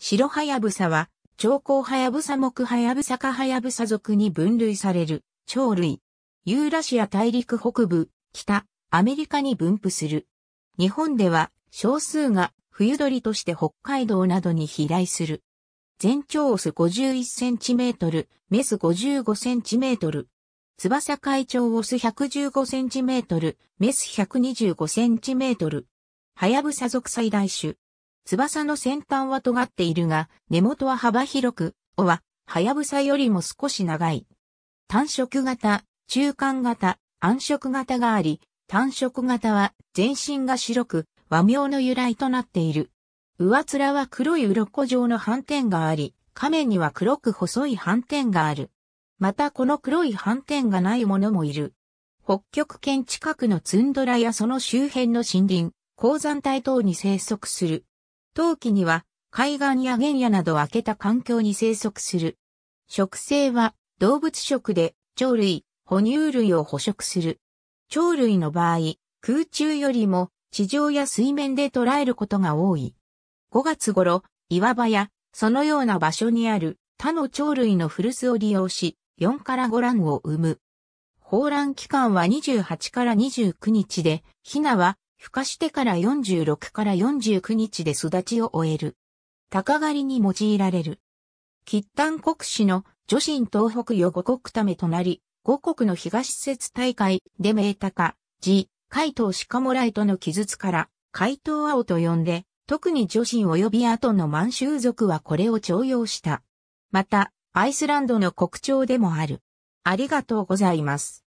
白ハヤブサは、長江ハヤブサ木ハヤブサ科ハヤブサ族に分類される、鳥類。ユーラシア大陸北部、北、アメリカに分布する。日本では、少数が、冬鳥として北海道などに飛来する。全長オス51センチメートル、メス55センチメートル。翼海長オス115センチメートル、メス125センチメートル。ハヤブサ族最大種。翼の先端は尖っているが、根元は幅広く、尾は、はやぶさよりも少し長い。単色型、中間型、暗色型があり、単色型は全身が白く、和名の由来となっている。上面は黒い鱗状の斑点があり、亀には黒く細い斑点がある。またこの黒い斑点がないものもいる。北極圏近くのツンドラやその周辺の森林、鉱山帯等に生息する。冬季には海岸や原野など開けた環境に生息する。植生は動物食で鳥類、哺乳類を捕食する。鳥類の場合、空中よりも地上や水面で捉えることが多い。5月頃、岩場やそのような場所にある他の鳥類の古巣を利用し、4から5卵を産む。放卵期間は28から29日で、ヒナは孵化してから46から49日で育ちを終える。鷹狩りに用いられる。喫炭国史の女神東北予五国ためとなり、五国の東施設大会で名鷹、字、海東鹿もらいとの記述から、海東青と呼んで、特に女神及び後の満州族はこれを徴用した。また、アイスランドの国鳥でもある。ありがとうございます。